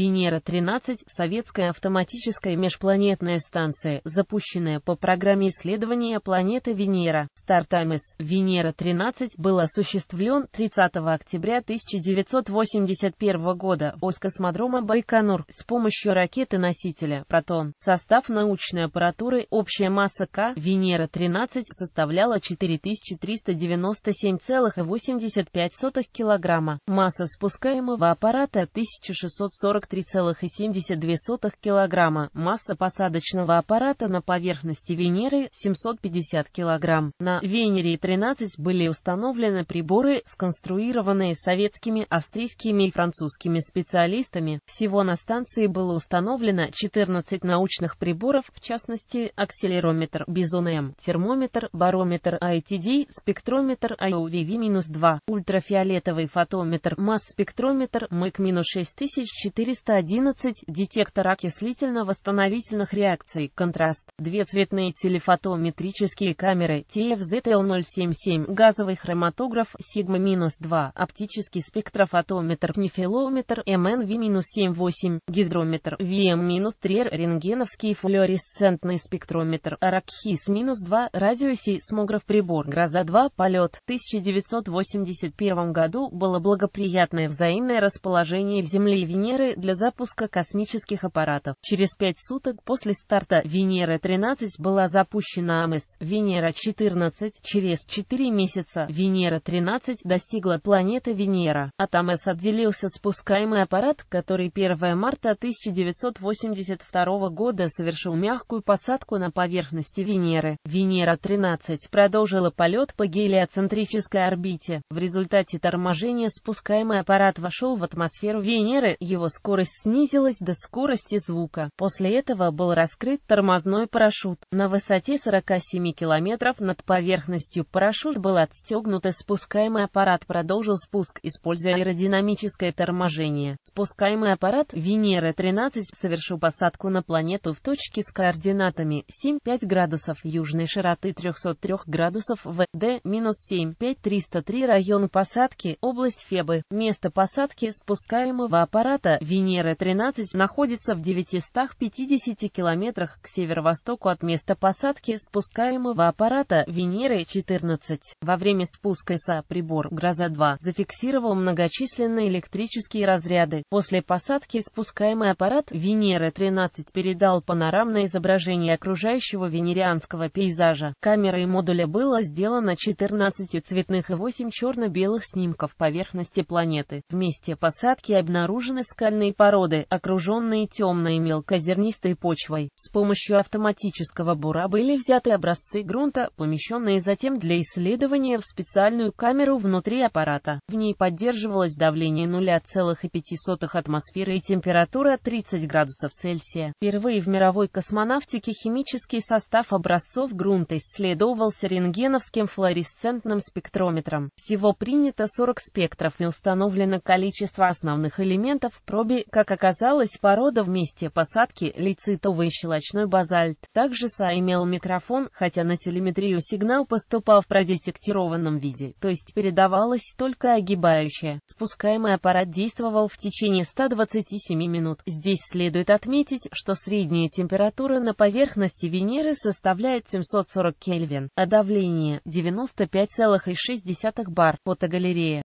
Венера-13 — советская автоматическая межпланетная станция, запущенная по программе исследования планеты Венера. Старт АМС Венера-13 был осуществлен 30 октября 1981 года от космодрома Байконур с помощью ракеты-носителя «Протон». Состав научной аппаратуры «Общая масса К» Венера-13 составляла 4397,85 килограмма. Масса спускаемого аппарата 1640 3,72 килограмма масса посадочного аппарата на поверхности Венеры 750 килограмм На Венере-13 были установлены приборы, сконструированные советскими, австрийскими и французскими специалистами. Всего на станции было установлено 14 научных приборов, в частности, акселерометр Бизон-М, термометр, барометр ITD, спектрометр IOVV-2, ультрафиолетовый фотометр, масс-спектрометр МЭК-6400 311 детектор окислительно-восстановительных реакций, контраст, две цветные телефотометрические камеры TFZL077, газовый хроматограф Sigma-2, оптический спектрофотометр, нефилометр MNV-78, гидрометр VM-3, рентгеновский флуоресцентный спектрометр, Аракхис-2, радиосейсмограф прибор, Гроза-2, полет, 1981 году было благоприятное взаимное расположение Земли и Венеры для запуска космических аппаратов. Через пять суток после старта Венеры-13 была запущена АМС Венера-14. Через четыре месяца Венера-13 достигла планеты Венера. От АМС отделился спускаемый аппарат, который 1 марта 1982 года совершил мягкую посадку на поверхности Венеры. Венера-13 продолжила полет по гелиоцентрической орбите. В результате торможения спускаемый аппарат вошел в атмосферу Венеры, его скорость скорость снизилась до скорости звука. После этого был раскрыт тормозной парашют. На высоте 47 километров над поверхностью парашют был отстегнут и спускаемый аппарат продолжил спуск, используя аэродинамическое торможение. Спускаемый аппарат Венеры-13 совершил посадку на планету в точке с координатами 7,5 градусов южной широты 303 градусов ВД, минус 7,5303 район посадки, область Фебы. Место посадки спускаемого аппарата Венеры Венеры-13 находится в 950 километрах к северо-востоку от места посадки спускаемого аппарата Венеры-14. Во время спуска СА прибор «Гроза-2» зафиксировал многочисленные электрические разряды. После посадки спускаемый аппарат Венеры-13 передал панорамное изображение окружающего венерианского пейзажа. Камерой модуля было сделано 14 цветных и 8 черно-белых снимков поверхности планеты. В месте посадки обнаружены скальные крупные породы, окруженные темной мелкозернистой почвой. С помощью автоматического бура были взяты образцы грунта, помещенные затем для исследования в специальную камеру внутри аппарата. В ней поддерживалось давление 0,5 атмосферы и температура 30 градусов Цельсия. Впервые в мировой космонавтике химический состав образцов грунта исследовался рентгеновским флуоресцентным спектрометром. Всего принято 40 спектров и установлено количество основных элементов в пробе как оказалось, порода вместе посадки лецитовый щелочной базальт. Также СА имел микрофон, хотя на телеметрию сигнал поступал в продетектированном виде, то есть передавалась только огибающая. Спускаемый аппарат действовал в течение 127 минут. Здесь следует отметить, что средняя температура на поверхности Венеры составляет 740 Кельвин, а давление 95,6 бар. Фотогалерея.